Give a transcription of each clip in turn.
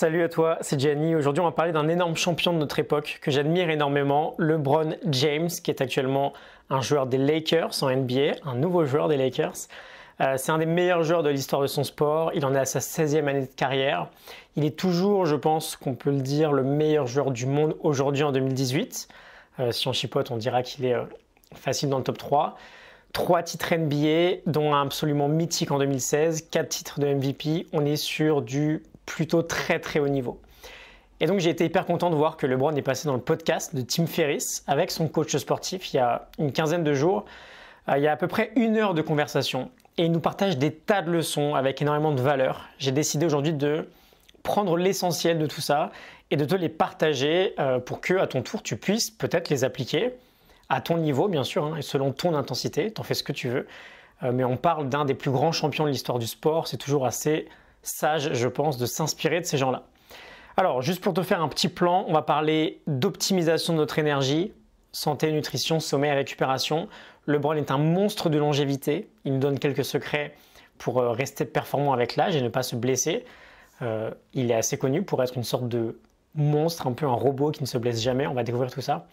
Salut à toi, c'est Gianni. Aujourd'hui, on va parler d'un énorme champion de notre époque que j'admire énormément, LeBron James, qui est actuellement un joueur des Lakers en NBA, un nouveau joueur des Lakers. Euh, c'est un des meilleurs joueurs de l'histoire de son sport. Il en est à sa 16e année de carrière. Il est toujours, je pense qu'on peut le dire, le meilleur joueur du monde aujourd'hui en 2018. Euh, si on chipote, on dira qu'il est euh, facile dans le top 3. Trois titres NBA, dont un absolument mythique en 2016, quatre titres de MVP. On est sur du plutôt très très haut niveau. Et donc j'ai été hyper content de voir que LeBron est passé dans le podcast de Tim Ferriss avec son coach sportif il y a une quinzaine de jours. Euh, il y a à peu près une heure de conversation et il nous partage des tas de leçons avec énormément de valeur. J'ai décidé aujourd'hui de prendre l'essentiel de tout ça et de te les partager euh, pour que à ton tour tu puisses peut-être les appliquer à ton niveau bien sûr hein, et selon ton intensité, t'en fais ce que tu veux. Euh, mais on parle d'un des plus grands champions de l'histoire du sport, c'est toujours assez sage, je pense, de s'inspirer de ces gens-là. Alors, juste pour te faire un petit plan, on va parler d'optimisation de notre énergie, santé, nutrition, sommeil, récupération. Le LeBron est un monstre de longévité. Il nous donne quelques secrets pour euh, rester performant avec l'âge et ne pas se blesser. Euh, il est assez connu pour être une sorte de monstre, un peu un robot qui ne se blesse jamais. On va découvrir tout ça.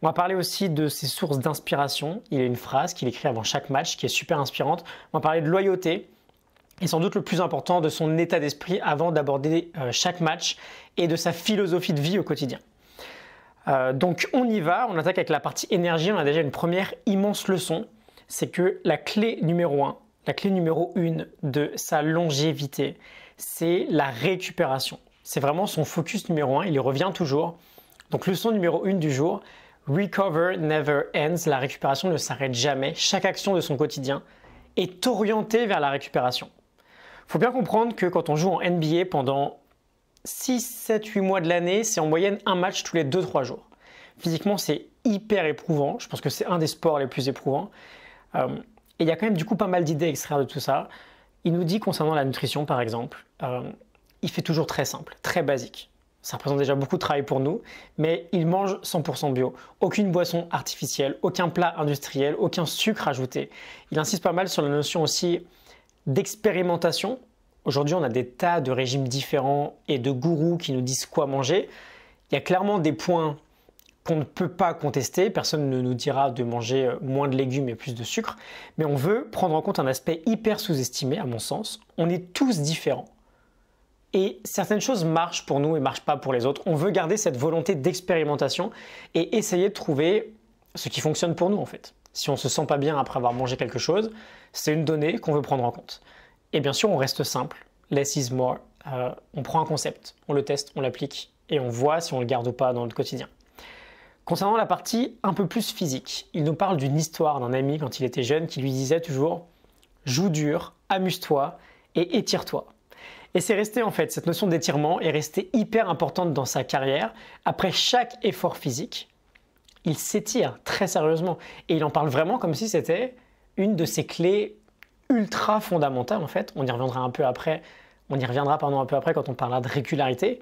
On va parler aussi de ses sources d'inspiration. Il a une phrase qu'il écrit avant chaque match qui est super inspirante. On va parler de loyauté et sans doute le plus important de son état d'esprit avant d'aborder euh, chaque match et de sa philosophie de vie au quotidien. Euh, donc on y va, on attaque avec la partie énergie, on a déjà une première immense leçon, c'est que la clé numéro 1, la clé numéro 1 de sa longévité, c'est la récupération. C'est vraiment son focus numéro 1, il y revient toujours. Donc leçon numéro 1 du jour, Recover never ends, la récupération ne s'arrête jamais, chaque action de son quotidien est orientée vers la récupération faut bien comprendre que quand on joue en NBA pendant 6, 7, 8 mois de l'année, c'est en moyenne un match tous les 2-3 jours. Physiquement, c'est hyper éprouvant. Je pense que c'est un des sports les plus éprouvants. Euh, et il y a quand même du coup pas mal d'idées à extraire de tout ça. Il nous dit concernant la nutrition, par exemple, euh, il fait toujours très simple, très basique. Ça représente déjà beaucoup de travail pour nous, mais il mange 100% bio. Aucune boisson artificielle, aucun plat industriel, aucun sucre ajouté. Il insiste pas mal sur la notion aussi d'expérimentation Aujourd'hui, on a des tas de régimes différents et de gourous qui nous disent quoi manger. Il y a clairement des points qu'on ne peut pas contester. Personne ne nous dira de manger moins de légumes et plus de sucre. Mais on veut prendre en compte un aspect hyper sous-estimé, à mon sens. On est tous différents. Et certaines choses marchent pour nous et marchent pas pour les autres. On veut garder cette volonté d'expérimentation et essayer de trouver ce qui fonctionne pour nous en fait. Si on se sent pas bien après avoir mangé quelque chose, c'est une donnée qu'on veut prendre en compte. Et bien sûr, on reste simple. Less is more. Euh, on prend un concept, on le teste, on l'applique et on voit si on le garde ou pas dans le quotidien. Concernant la partie un peu plus physique, il nous parle d'une histoire d'un ami quand il était jeune qui lui disait toujours joue dur, amuse-toi et étire-toi. Et c'est resté en fait, cette notion d'étirement est restée hyper importante dans sa carrière. Après chaque effort physique, il s'étire très sérieusement et il en parle vraiment comme si c'était une de ses clés ultra fondamentale en fait. On y reviendra un peu après. On y reviendra pardon, un peu après quand on parlera de régularité.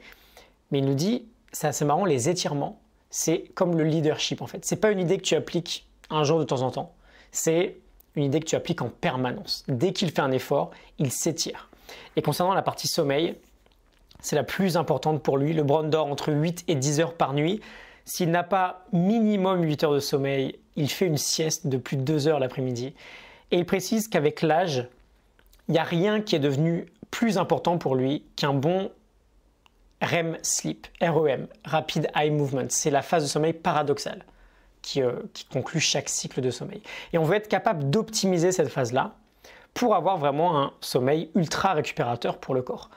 Mais il nous dit, c'est assez marrant, les étirements, c'est comme le leadership en fait. C'est pas une idée que tu appliques un jour de temps en temps. C'est une idée que tu appliques en permanence. Dès qu'il fait un effort, il s'étire. Et concernant la partie sommeil, c'est la plus importante pour lui. Le Brown dort entre 8 et 10 heures par nuit. S'il n'a pas minimum 8 heures de sommeil, il fait une sieste de plus de 2 heures l'après-midi. Et il précise qu'avec l'âge, il n'y a rien qui est devenu plus important pour lui qu'un bon REM sleep, REM, Rapid Eye Movement. C'est la phase de sommeil paradoxale euh, qui, conclut chaque cycle de sommeil. Et on veut être capable d'optimiser cette phase-là pour avoir vraiment un sommeil ultra récupérateur pour le corps.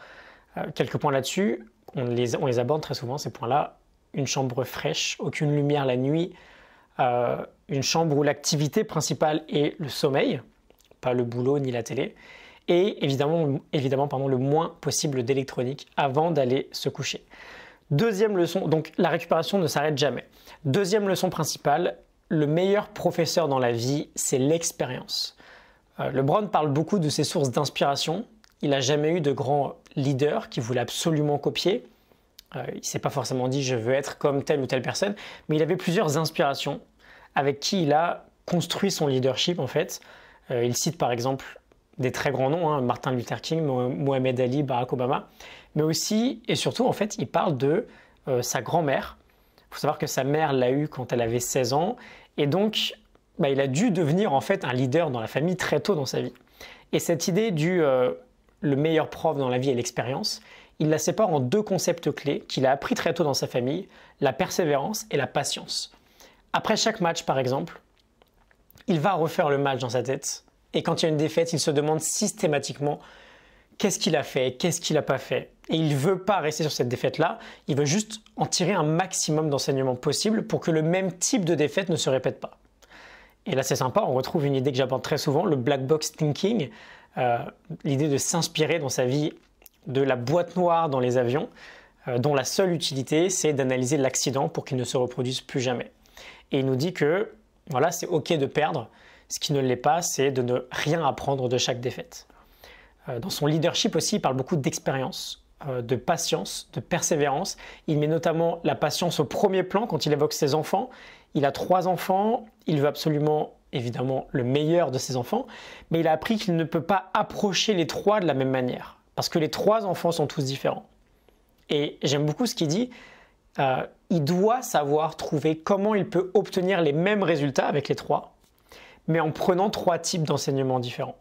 Euh, quelques points là-dessus, on les, on les aborde très souvent, ces points-là. Une chambre fraîche, aucune lumière la nuit, euh, une chambre où l'activité principale est le sommeil, pas le boulot ni la télé, et évidemment, évidemment pardon, le moins possible d'électronique avant d'aller se coucher. Deuxième leçon, donc la récupération ne s'arrête jamais. Deuxième leçon principale, le meilleur professeur dans la vie, c'est l'expérience. Euh, Lebron parle beaucoup de ses sources d'inspiration. Il n'a jamais eu de grand leader qui voulait absolument copier. Euh, il ne s'est pas forcément dit je veux être comme telle ou telle personne, mais il avait plusieurs inspirations avec qui il a construit son leadership en fait. Euh, il cite par exemple des très grands noms, hein, Martin Luther King, Mohamed Ali, Barack Obama, mais aussi et surtout en fait il parle de euh, sa grand-mère. Il faut savoir que sa mère l'a eu quand elle avait 16 ans et donc bah, il a dû devenir en fait un leader dans la famille très tôt dans sa vie. Et cette idée du euh, le meilleur prof dans la vie et l'expérience, il la sépare en deux concepts clés qu'il a appris très tôt dans sa famille, la persévérance et la patience. Après chaque match, par exemple, il va refaire le match dans sa tête. Et quand il y a une défaite, il se demande systématiquement qu'est-ce qu'il a fait, qu'est-ce qu'il n'a pas fait. Et il ne veut pas rester sur cette défaite-là, il veut juste en tirer un maximum d'enseignements possible pour que le même type de défaite ne se répète pas. Et là, c'est sympa, on retrouve une idée que j'aborde très souvent, le black box thinking, euh, l'idée de s'inspirer dans sa vie de la boîte noire dans les avions, euh, dont la seule utilité, c'est d'analyser l'accident pour qu'il ne se reproduise plus jamais. Et il nous dit que voilà, c'est OK de perdre. Ce qui ne l'est pas, c'est de ne rien apprendre de chaque défaite. Euh, dans son leadership aussi, il parle beaucoup d'expérience, euh, de patience, de persévérance. Il met notamment la patience au premier plan quand il évoque ses enfants. Il a trois enfants, il veut absolument évidemment le meilleur de ses enfants, mais il a appris qu'il ne peut pas approcher les trois de la même manière, parce que les trois enfants sont tous différents. Et j'aime beaucoup ce qu'il dit, euh, il doit savoir trouver comment il peut obtenir les mêmes résultats avec les trois, mais en prenant trois types d'enseignements différents.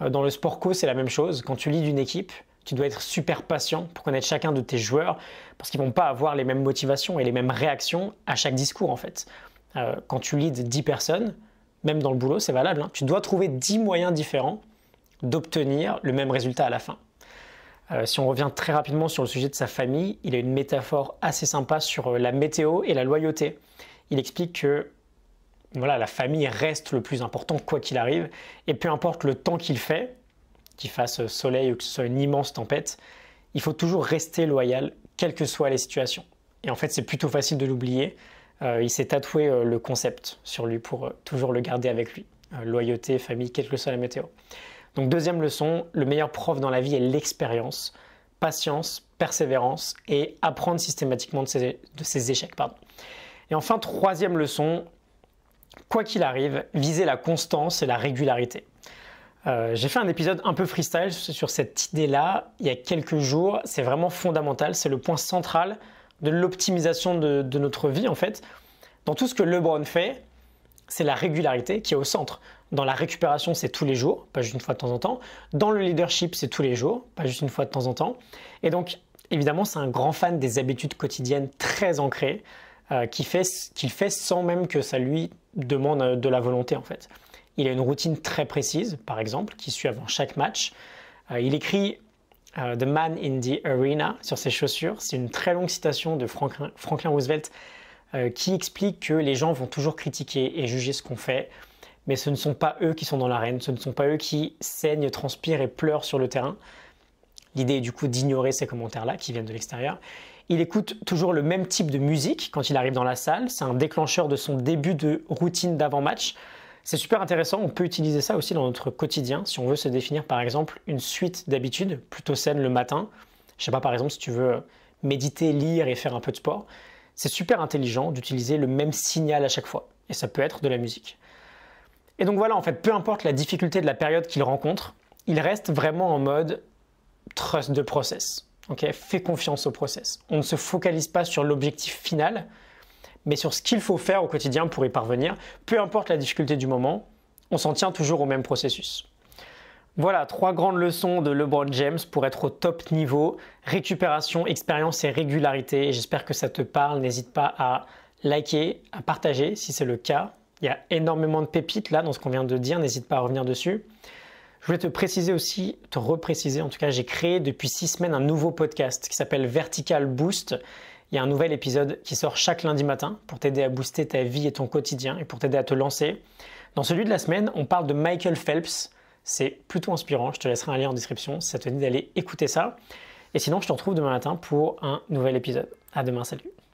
Euh, dans le sport co, c'est la même chose. Quand tu lis d'une équipe, tu dois être super patient pour connaître chacun de tes joueurs parce qu'ils ne vont pas avoir les mêmes motivations et les mêmes réactions à chaque discours en fait. Euh, quand tu leads 10 personnes, même dans le boulot, c'est valable. Hein. tu dois trouver 10 moyens différents d'obtenir le même résultat à la fin. Euh, si on revient très rapidement sur le sujet de sa famille, il a une métaphore assez sympa sur euh, la météo et la loyauté. Il explique que voilà, la famille reste le plus important quoi qu'il arrive, et peu importe le temps qu'il fait, qu'il fasse soleil ou que ce soit une immense tempête, il faut toujours rester loyal, quelles que soient les situations. Et en fait, c'est plutôt facile de l'oublier. Euh, il s'est tatoué le concept sur lui pour toujours le garder avec lui. loyauté, famille, quelle que soit la météo. Donc deuxième leçon, le meilleur prof dans la vie est l'expérience, patience, persévérance et apprendre systématiquement de ses, échecs. Et enfin, troisième leçon, quoi qu'il arrive, viser la constance et la régularité. Euh, j'ai fait un épisode un peu freestyle sur cette idée-là il y a quelques jours. C'est vraiment fondamental, c'est le point central de l'optimisation de, de, notre vie en fait. Dans tout ce que LeBron fait, c'est la régularité qui est au centre. Dans la récupération, c'est tous les jours, pas juste une fois de temps en temps. Dans le leadership, c'est tous les jours, pas juste une fois de temps en temps. Et donc, évidemment, c'est un grand fan des habitudes quotidiennes très ancrées euh, qu'il fait, qu'il fait sans même que ça lui demande euh, de la volonté en fait. Il a une routine très précise, par exemple, qui suit avant chaque match. Euh, il écrit euh, The Man in the Arena sur ses chaussures. C'est une très longue citation de Franklin, Roosevelt qui explique que les gens vont toujours critiquer et juger ce qu'on fait mais ce ne sont pas eux qui sont dans l'arène, ce ne sont pas eux qui saignent, transpirent et pleurent sur le terrain. L'idée est du coup d'ignorer ces commentaires-là qui viennent de l'extérieur. Il écoute toujours le même type de musique quand il arrive dans la salle, c'est un déclencheur de son début de routine d'avant-match. C'est super intéressant, on peut utiliser ça aussi dans notre quotidien si on veut se définir par exemple une suite d'habitudes plutôt saine le matin. Je sais pas par exemple si tu veux méditer, lire et faire un peu de sport. C'est super intelligent d'utiliser le même signal à chaque fois et ça peut être de la musique. Et donc voilà, en fait, peu importe la difficulté de la période qu'il rencontre, il reste vraiment en mode trust de process. Ok, Fais confiance au process. On ne se focalise pas sur l'objectif final, mais sur ce qu'il faut faire au quotidien pour y parvenir. Peu importe la difficulté du moment, on s'en tient toujours au même processus. Voilà, trois grandes leçons de LeBron James pour être au top niveau. Récupération, expérience et régularité. J'espère que ça te parle. N'hésite pas à liker, à partager si c'est le cas. Il y a énormément de pépites là dans ce qu'on vient de dire, n'hésite pas à revenir dessus. Je voulais te préciser aussi, te repréciser, en tout cas j'ai créé depuis six semaines un nouveau podcast qui s'appelle Vertical Boost. Il y a un nouvel épisode qui sort chaque lundi matin pour t'aider à booster ta vie et ton quotidien et pour t'aider à te lancer. Dans celui de la semaine, on parle de Michael Phelps. C'est plutôt inspirant, je te laisserai un lien en description si ça te dit d'aller écouter ça. Et sinon, je te retrouve demain matin pour un nouvel épisode. À demain, salut.